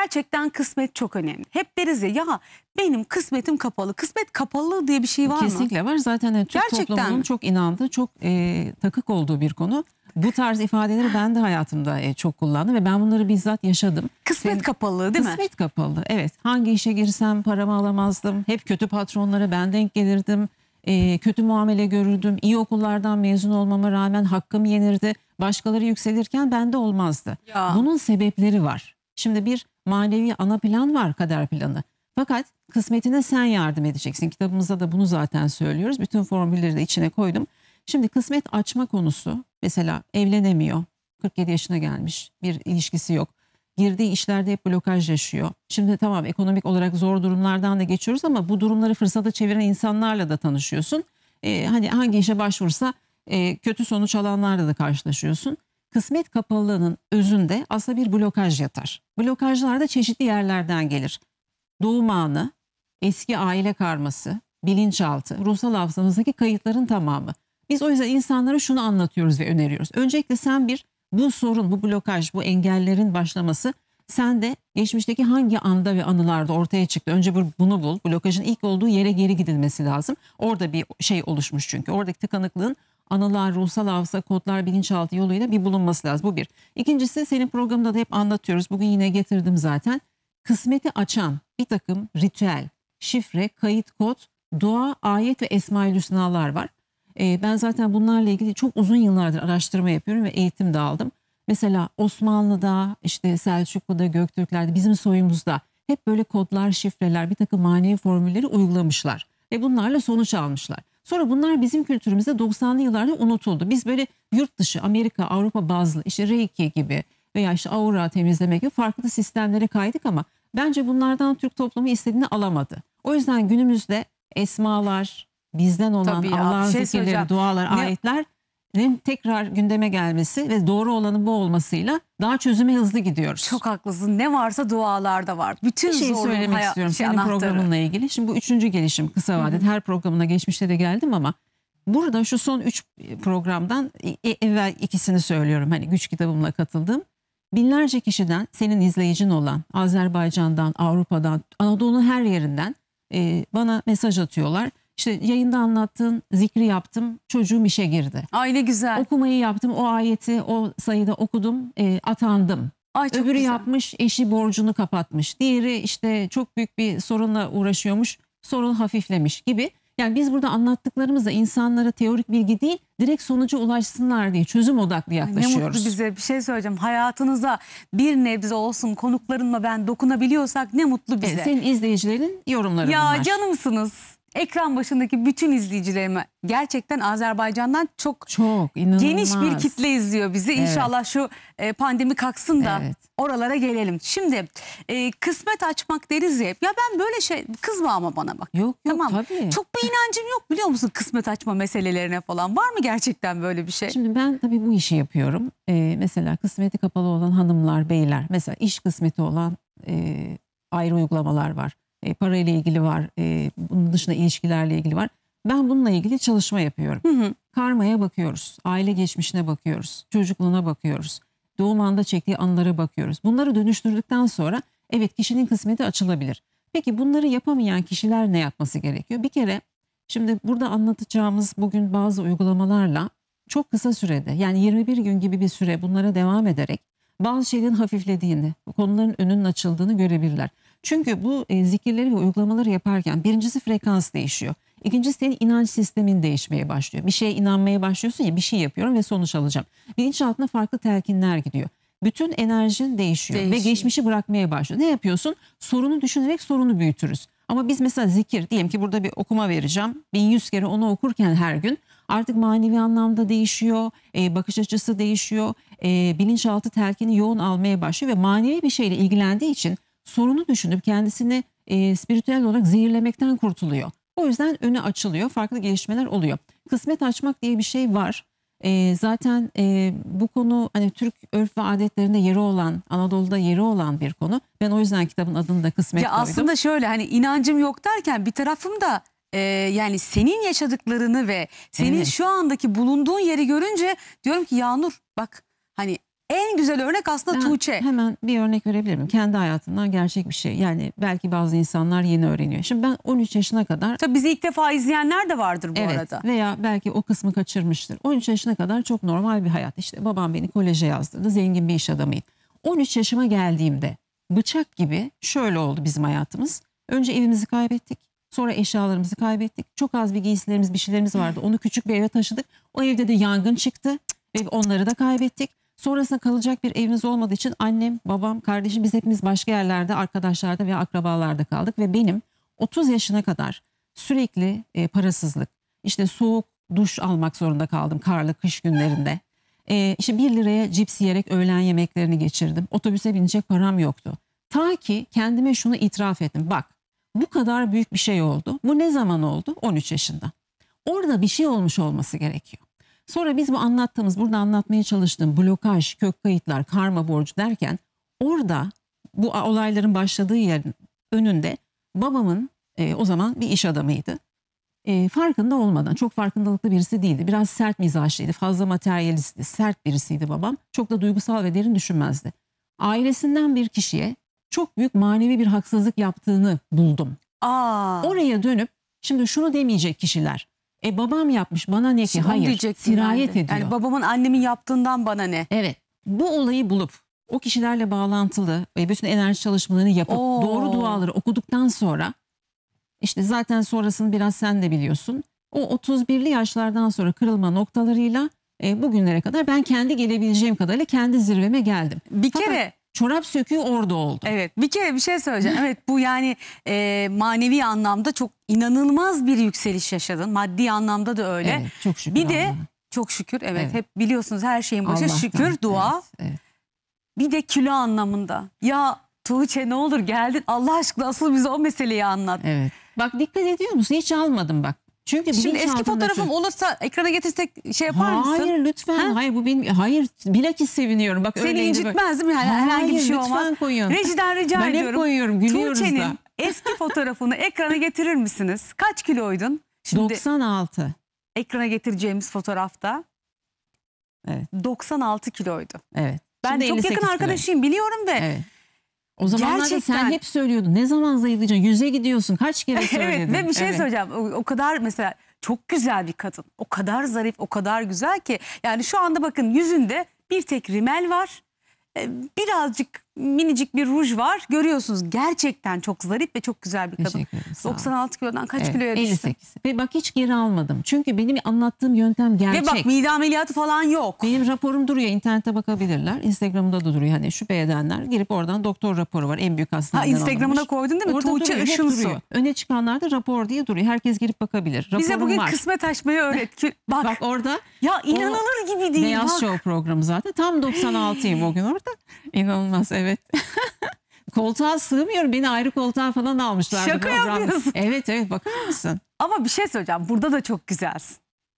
gerçekten kısmet çok önemli. Hep deriz ya ya benim kısmetim kapalı. Kısmet kapalı diye bir şey var Kesinlikle mı? Kesinlikle var. Zaten yani Türk gerçekten toplumunun mi? çok inandığı, çok e, takık olduğu bir konu. Bu tarz ifadeleri ben de hayatımda e, çok kullandım ve ben bunları bizzat yaşadım. Kısmet Ve, kapalı değil kısmet mi? Kısmet kapalı evet. Hangi işe girsem paramı alamazdım. Hep kötü patronlara ben denk gelirdim. E, kötü muamele görürdüm. İyi okullardan mezun olmama rağmen hakkım yenirdi. Başkaları yükselirken bende olmazdı. Ya. Bunun sebepleri var. Şimdi bir manevi ana plan var kader planı. Fakat kısmetine sen yardım edeceksin. Kitabımızda da bunu zaten söylüyoruz. Bütün formülleri de içine koydum. Şimdi kısmet açma konusu mesela evlenemiyor. 47 yaşına gelmiş bir ilişkisi yok. Girdiği işlerde hep blokaj yaşıyor. Şimdi tamam ekonomik olarak zor durumlardan da geçiyoruz ama bu durumları fırsata çeviren insanlarla da tanışıyorsun. Ee, hani hangi işe başvursa e, kötü sonuç alanlarla da karşılaşıyorsun kısmet kapalılığının özünde aslında bir blokaj yatar. Blokajlar da çeşitli yerlerden gelir. Doğum anı, eski aile karması, bilinçaltı, ruhsal hafızamızdaki kayıtların tamamı. Biz o yüzden insanlara şunu anlatıyoruz ve öneriyoruz. Öncelikle sen bir bu sorun, bu blokaj, bu engellerin başlaması sen de geçmişteki hangi anda ve anılarda ortaya çıktı? Önce bunu bul. Blokajın ilk olduğu yere geri gidilmesi lazım. Orada bir şey oluşmuş çünkü. Oradaki tıkanıklığın anılar, ruhsal hafıza, kodlar, bilinçaltı yoluyla bir bulunması lazım. Bu bir. İkincisi senin programında da hep anlatıyoruz. Bugün yine getirdim zaten. Kısmeti açan bir takım ritüel, şifre, kayıt, kod, dua, ayet ve Esma-ül Hüsnalar var. Ee, ben zaten bunlarla ilgili çok uzun yıllardır araştırma yapıyorum ve eğitim de aldım. Mesela Osmanlı'da, işte Selçuklu'da, Göktürkler'de, bizim soyumuzda hep böyle kodlar, şifreler, bir takım manevi formülleri uygulamışlar. Ve bunlarla sonuç almışlar. Sonra bunlar bizim kültürümüzde 90'lı yıllarda unutuldu. Biz böyle yurt dışı, Amerika, Avrupa bazlı işte Reiki gibi veya işte aura temizlemek gibi farklı sistemlere kaydık ama bence bunlardan Türk toplumu istediğini alamadı. O yüzden günümüzde esmalar, bizden olan Allah'ın şey zikirleri, dualar, ne? ayetler tekrar gündeme gelmesi ve doğru olanın bu olmasıyla daha çözüme hızlı gidiyoruz. Çok haklısın. Ne varsa dualarda var. Bütün Bir şey söylemek istiyorum şey senin anahtarı. programınla ilgili. Şimdi bu üçüncü gelişim kısa vadede. Her programına geçmişte de geldim ama burada şu son üç programdan e, evvel ikisini söylüyorum. Hani güç kitabımla katıldım. Binlerce kişiden senin izleyicin olan Azerbaycan'dan, Avrupa'dan, Anadolu'nun her yerinden e, bana mesaj atıyorlar. İşte yayında anlattığın zikri yaptım, çocuğum işe girdi. Ay ne güzel. Okumayı yaptım, o ayeti o sayıda okudum, e, atandım. Ay çok Öbürü güzel. yapmış, eşi borcunu kapatmış. Diğeri işte çok büyük bir sorunla uğraşıyormuş, sorun hafiflemiş gibi. Yani biz burada anlattıklarımızla insanlara teorik bilgi değil, direkt sonuca ulaşsınlar diye çözüm odaklı yaklaşıyoruz. Ne mutlu bize bir şey söyleyeceğim. Hayatınıza bir nebze olsun konuklarınla ben dokunabiliyorsak ne mutlu bize. Evet, senin izleyicilerin yorumları ya bunlar. canımsınız ekran başındaki bütün izleyicilerime gerçekten Azerbaycan'dan çok çok inanılmaz. geniş bir kitle izliyor bizi. Evet. İnşallah şu e, pandemi kalksın da evet. oralara gelelim. Şimdi e, kısmet açmak deriz ya. Ya ben böyle şey kızma ama bana bak. Yok yok tamam. tabii. Çok bir inancım yok biliyor musun kısmet açma meselelerine falan. Var mı gerçekten böyle bir şey? Şimdi ben tabii bu işi yapıyorum. Ee, mesela kısmeti kapalı olan hanımlar, beyler. Mesela iş kısmeti olan e, ayrı uygulamalar var e, parayla ilgili var, e, bunun dışında ilişkilerle ilgili var. Ben bununla ilgili çalışma yapıyorum. Hı hı. Karmaya bakıyoruz, aile geçmişine bakıyoruz, çocukluğuna bakıyoruz, doğum anda çektiği anlara bakıyoruz. Bunları dönüştürdükten sonra evet kişinin kısmeti açılabilir. Peki bunları yapamayan kişiler ne yapması gerekiyor? Bir kere şimdi burada anlatacağımız bugün bazı uygulamalarla çok kısa sürede yani 21 gün gibi bir süre bunlara devam ederek bazı şeylerin hafiflediğini, konuların önünün açıldığını görebilirler. Çünkü bu e, zikirleri ve uygulamaları yaparken birincisi frekans değişiyor. İkincisi senin inanç sistemin değişmeye başlıyor. Bir şeye inanmaya başlıyorsun ya bir şey yapıyorum ve sonuç alacağım. Bilinçaltına farklı telkinler gidiyor. Bütün enerjin değişiyor, değişiyor ve geçmişi bırakmaya başlıyor. Ne yapıyorsun? Sorunu düşünerek sorunu büyütürüz. Ama biz mesela zikir diyelim ki burada bir okuma vereceğim. 1100 kere onu okurken her gün artık manevi anlamda değişiyor, e, bakış açısı değişiyor, e, bilinçaltı telkini yoğun almaya başlıyor ve manevi bir şeyle ilgilendiği için sorunu düşünüp kendisini e, spiritüel olarak zehirlemekten kurtuluyor. O yüzden öne açılıyor, farklı gelişmeler oluyor. Kısmet açmak diye bir şey var. E, zaten e, bu konu hani Türk örf ve adetlerinde yeri olan, Anadolu'da yeri olan bir konu. Ben o yüzden kitabın adını da kısmet ya koydum. Aslında şöyle hani inancım yok derken bir tarafım da e, yani senin yaşadıklarını ve senin evet. şu andaki bulunduğun yeri görünce diyorum ki Yağnur bak hani en güzel örnek aslında ben Tuğçe. Hemen bir örnek verebilir miyim Kendi hayatından gerçek bir şey. Yani belki bazı insanlar yeni öğreniyor. Şimdi ben 13 yaşına kadar... Tabii bizi ilk defa izleyenler de vardır bu evet, arada. Veya belki o kısmı kaçırmıştır. 13 yaşına kadar çok normal bir hayat. İşte babam beni koleje yazdırdı. Zengin bir iş adamıyım. 13 yaşıma geldiğimde bıçak gibi şöyle oldu bizim hayatımız. Önce evimizi kaybettik. Sonra eşyalarımızı kaybettik. Çok az bir giysilerimiz, bir şeylerimiz vardı. Onu küçük bir eve taşıdık. O evde de yangın çıktı ve onları da kaybettik. Sonrasında kalacak bir eviniz olmadığı için annem, babam, kardeşim biz hepimiz başka yerlerde, arkadaşlarda veya akrabalarda kaldık. Ve benim 30 yaşına kadar sürekli e, parasızlık, işte soğuk duş almak zorunda kaldım karlı kış günlerinde. E, işte 1 liraya cips yiyerek öğlen yemeklerini geçirdim. Otobüse binecek param yoktu. Ta ki kendime şunu itiraf ettim. Bak bu kadar büyük bir şey oldu. Bu ne zaman oldu? 13 yaşında. Orada bir şey olmuş olması gerekiyor. Sonra biz bu anlattığımız, burada anlatmaya çalıştığım blokaj, kök kayıtlar, karma borcu derken orada bu olayların başladığı yerin önünde babamın e, o zaman bir iş adamıydı. E, farkında olmadan, çok farkındalıklı birisi değildi. Biraz sert mizaçlıydı, fazla materyalistti, sert birisiydi babam. Çok da duygusal ve derin düşünmezdi. Ailesinden bir kişiye çok büyük manevi bir haksızlık yaptığını buldum. Aa. Oraya dönüp şimdi şunu demeyecek kişiler. E babam yapmış bana ne ki? Hayır. diyecektim Sirayet ediyor. Yani babamın annemin yaptığından bana ne? Evet. Bu olayı bulup o kişilerle bağlantılı ve bütün enerji çalışmalarını yapıp Oo. doğru duaları okuduktan sonra işte zaten sonrasını biraz sen de biliyorsun. O 31'li yaşlardan sonra kırılma noktalarıyla e, bugünlere kadar ben kendi gelebileceğim kadarıyla kendi zirveme geldim. Bir Fakat- kere çorap söküğü orada oldu. Evet bir kere bir şey söyleyeceğim. evet bu yani e, manevi anlamda çok inanılmaz bir yükseliş yaşadın. Maddi anlamda da öyle. Evet, çok şükür. Bir de Allah'ım. çok şükür evet, evet hep biliyorsunuz her şeyin başı Allah'tan. şükür dua. Evet, evet. Bir de kilo anlamında. Ya Tuğçe ne olur geldin Allah aşkına asıl bize o meseleyi anlat. Evet. Bak dikkat ediyor musun? Hiç almadım bak. Çünkü Şimdi eski fotoğrafım olursa ekrana getirsek şey yapar hayır, mısın? Hayır lütfen. Ha? Hayır bu benim hayır bilakis seviniyorum. Bak Seni incitmez mi? Yani hayır, herhangi bir şey lütfen olmaz. Koyun. Rejiden rica ben ediyorum. Ben hep koyuyorum gülüyoruz Tuğçe'nin da. eski fotoğrafını ekrana getirir misiniz? Kaç kiloydun? Şimdi 96. Ekrana getireceğimiz fotoğrafta evet. 96 kiloydu. Evet. Ben çok yakın arkadaşıyım biliyorum ve evet. O zamanlarda Gerçekten. sen hep söylüyordun. Ne zaman zayıflayacaksın? Yüze gidiyorsun. Kaç kere söyledin? evet ve bir şey evet. söyleyeceğim. O, o kadar mesela çok güzel bir kadın. O kadar zarif, o kadar güzel ki. Yani şu anda bakın yüzünde bir tek rimel var. E, birazcık minicik bir ruj var. Görüyorsunuz gerçekten çok zarif ve çok güzel bir kadın. Teşekkür ederim, 96 kilodan kaç Evet, kiloya düştü? 58. Ve bak hiç geri almadım. Çünkü benim anlattığım yöntem gerçek. Ve bak mide ameliyatı falan yok. Benim raporum duruyor. internete bakabilirler. Instagram'da da duruyor. Hani şüphe edenler girip oradan doktor raporu var. En büyük Ha Instagram'ına alınmış. koydun değil mi? Orada Tuğçe duruyor, hep Işınsu. duruyor. Öne çıkanlarda rapor diye duruyor. Herkes girip bakabilir. Raporum Bize bugün var. kısmet açmayı öğret. Ki- Bak, Bak orada ya inanılır gibi değil. Beyaz bak. Show programı zaten. Tam 96'yım o gün orada. İnanılmaz evet. Koltuğa sığmıyorum. Beni ayrı koltuğa falan almışlar. Şaka yapıyorsun. Evet evet bakar mısın? Ama bir şey söyleyeceğim. Burada da çok güzelsin.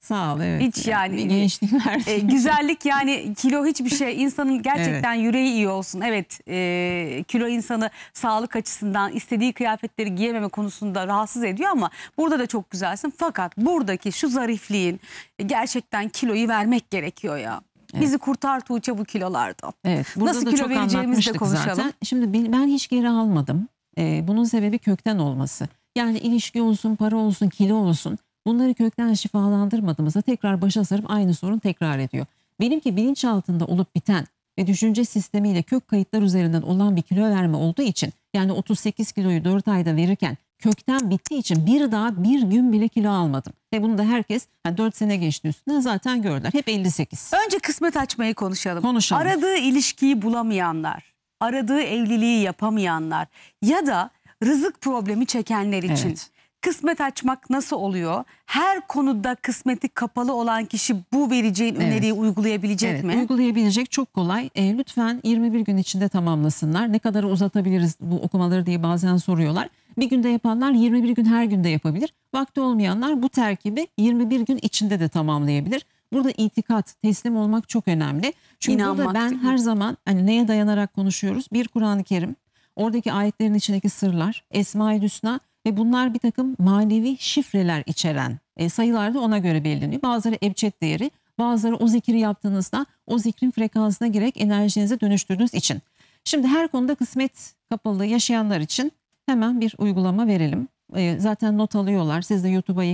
Sağ ol evet. Hiç yani. Bir gençlik verdim. E, güzellik yani kilo hiçbir şey. İnsanın gerçekten evet. yüreği iyi olsun. Evet e, kilo insanı sağlık açısından istediği kıyafetleri giyememe konusunda rahatsız ediyor ama burada da çok güzelsin. Fakat buradaki şu zarifliğin e, gerçekten kiloyu vermek gerekiyor ya. Evet. Bizi kurtar Tuğçe bu kilolardan. Evet, burada Nasıl da kilo çok vereceğimizi de konuşalım. Zaten. Şimdi ben hiç geri almadım. Ee, bunun sebebi kökten olması. Yani ilişki olsun, para olsun, kilo olsun bunları kökten şifalandırmadığımızda tekrar başa sarıp aynı sorun tekrar ediyor. Benimki bilinç altında olup biten ve düşünce sistemiyle kök kayıtlar üzerinden olan bir kilo verme olduğu için yani 38 kiloyu 4 ayda verirken kökten bittiği için bir daha bir gün bile kilo almadım. Ve bunu da herkes yani 4 sene geçti üstüne zaten gördüler. Hep 58. Önce kısmet açmayı konuşalım. Konuşalım. Aradığı ilişkiyi bulamayanlar, aradığı evliliği yapamayanlar ya da rızık problemi çekenler için. Evet. Kısmet açmak nasıl oluyor? Her konuda kısmeti kapalı olan kişi bu vereceğin evet. öneriyi uygulayabilecek evet, mi? Uygulayabilecek çok kolay. E, lütfen 21 gün içinde tamamlasınlar. Ne kadar uzatabiliriz bu okumaları diye bazen soruyorlar. Bir günde yapanlar 21 gün her günde yapabilir. Vakti olmayanlar bu terkibi 21 gün içinde de tamamlayabilir. Burada itikat, teslim olmak çok önemli. Çünkü İnanmak burada ben her zaman hani neye dayanarak konuşuyoruz? Bir Kur'an-ı Kerim, oradaki ayetlerin içindeki sırlar, Esma-i Hüsna ve bunlar bir takım manevi şifreler içeren e, sayılar da ona göre belirleniyor. Bazıları ebced değeri, bazıları o zikri yaptığınızda o zikrin frekansına girerek enerjinize dönüştürdüğünüz için. Şimdi her konuda kısmet kapalı yaşayanlar için hemen bir uygulama verelim. Ee, zaten not alıyorlar. Siz de YouTube'a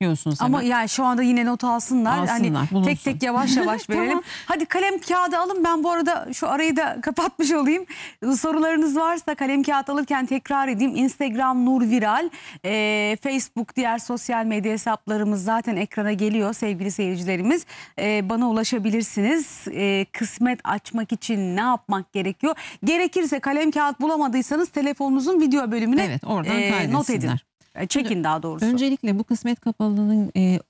diyorsunuz. Ama hemen. yani şu anda yine not alsınlar. Hani alsınlar hani tek tek yavaş yavaş verelim. tamam. Hadi kalem kağıdı alın. Ben bu arada şu arayı da kapatmış olayım. Sorularınız varsa kalem kağıt alırken tekrar edeyim. Instagram Nur Viral, e, Facebook diğer sosyal medya hesaplarımız zaten ekrana geliyor sevgili seyircilerimiz. E, bana ulaşabilirsiniz. E, kısmet açmak için ne yapmak gerekiyor? Gerekirse kalem kağıt bulamadıysanız telefonunuzun video bölümüne evet, oradan e, not edin. E, çekin daha doğrusu. Öncelikle bu kısmet kapalılığının e,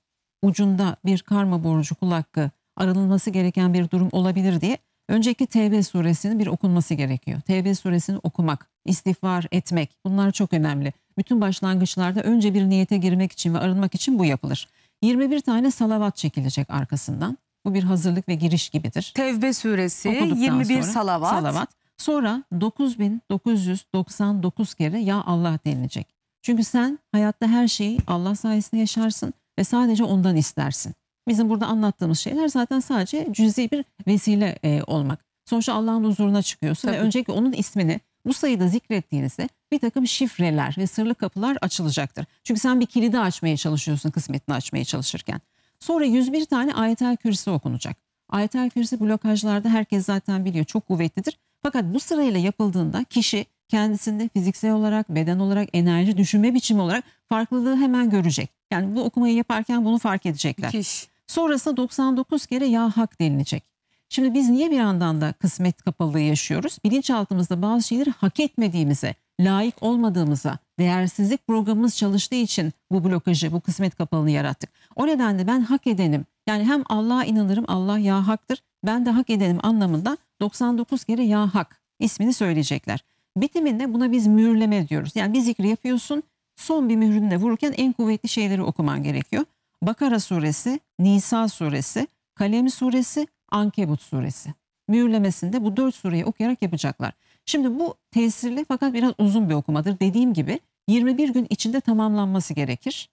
ucunda bir karma borcu kul hakkı aranılması gereken bir durum olabilir diye önceki Tevbe suresinin bir okunması gerekiyor. Tevbe suresini okumak, istiğfar etmek bunlar çok önemli. Bütün başlangıçlarda önce bir niyete girmek için ve arınmak için bu yapılır. 21 tane salavat çekilecek arkasından. Bu bir hazırlık ve giriş gibidir. Tevbe suresi Okuduktan 21 sonra, salavat. salavat. Sonra 9999 kere ya Allah denilecek. Çünkü sen hayatta her şeyi Allah sayesinde yaşarsın ve sadece ondan istersin. Bizim burada anlattığımız şeyler zaten sadece cüzi bir vesile e, olmak. Sonuçta Allah'ın huzuruna çıkıyorsun Tabii. ve önceki onun ismini bu sayıda zikrettiğinizde bir takım şifreler ve sırlı kapılar açılacaktır. Çünkü sen bir kilidi açmaya çalışıyorsun kısmetini açmaya çalışırken. Sonra 101 tane ayetel kürsü okunacak. Ayetel kürsü blokajlarda herkes zaten biliyor çok kuvvetlidir. Fakat bu sırayla yapıldığında kişi kendisinde fiziksel olarak, beden olarak, enerji, düşünme biçimi olarak farklılığı hemen görecek. Yani bu okumayı yaparken bunu fark edecekler. Müthiş. Sonrasında 99 kere ya hak denilecek. Şimdi biz niye bir yandan da kısmet kapalılığı yaşıyoruz? Bilinçaltımızda bazı şeyleri hak etmediğimize, layık olmadığımıza, değersizlik programımız çalıştığı için bu blokajı, bu kısmet kapalını yarattık. O nedenle ben hak edenim. Yani hem Allah'a inanırım, Allah ya haktır, ben de hak edenim anlamında 99 kere ya hak ismini söyleyecekler. Bitiminde buna biz mühürleme diyoruz. Yani bir zikri yapıyorsun son bir mührünle vururken en kuvvetli şeyleri okuman gerekiyor. Bakara suresi, Nisa suresi, Kalem suresi, Ankebut suresi. Mühürlemesinde bu dört sureyi okuyarak yapacaklar. Şimdi bu tesirli fakat biraz uzun bir okumadır. Dediğim gibi 21 gün içinde tamamlanması gerekir.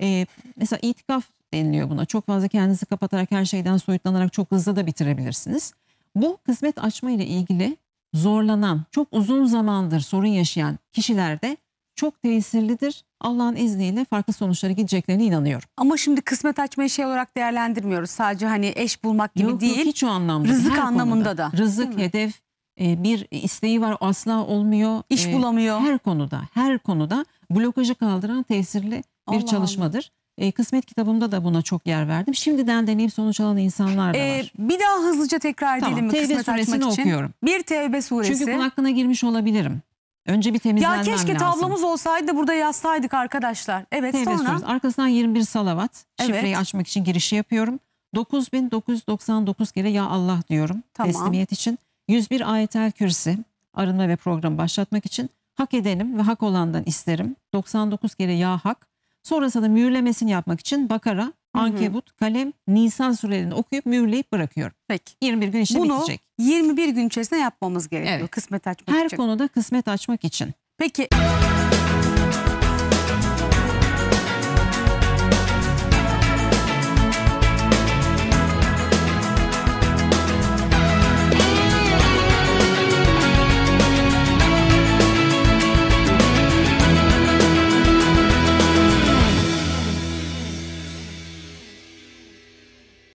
Ee, mesela itikaf deniliyor buna. Çok fazla kendinizi kapatarak her şeyden soyutlanarak çok hızlı da bitirebilirsiniz. Bu kısmet açma ile ilgili zorlanan, çok uzun zamandır sorun yaşayan kişilerde çok tesirlidir. Allah'ın izniyle farklı sonuçlara gideceklerine inanıyorum. Ama şimdi kısmet açmayı şey olarak değerlendirmiyoruz. Sadece hani eş bulmak gibi yok, değil. Yok hiç o anlamda. Rızık her anlamında konuda. da. Rızık, hedef, e, bir isteği var asla olmuyor. İş e, bulamıyor. Her konuda, her konuda blokajı kaldıran tesirli bir Allah çalışmadır. Allah. E, kısmet kitabımda da buna çok yer verdim. Şimdiden deneyim sonuç alan insanlar da e, var. Ee, bir daha hızlıca tekrar tamam, mi Tevbe kısmet suresini açmak için? okuyorum. Bir Tevbe suresi. Çünkü bunun hakkına girmiş olabilirim. Önce bir temizlenmem lazım. Ya keşke lazım. tablomuz olsaydı da burada yazsaydık arkadaşlar. Evet Tevbe sonra. Suresi. Arkasından 21 salavat. Evet. Şifreyi açmak için girişi yapıyorum. 9999 kere ya Allah diyorum tamam. teslimiyet için. 101 ayetel kürsi arınma ve programı başlatmak için. Hak edenim ve hak olandan isterim. 99 kere ya hak. Sonrasında mühürlemesini yapmak için bakara, ankebut, kalem, nisan sürelerini okuyup mühürleyip bırakıyorum. Peki. 21 gün işte Bunu bitecek. 21 gün içerisinde yapmamız gerekiyor. Evet. Kısmet açmak Her için. konuda kısmet açmak için. Peki.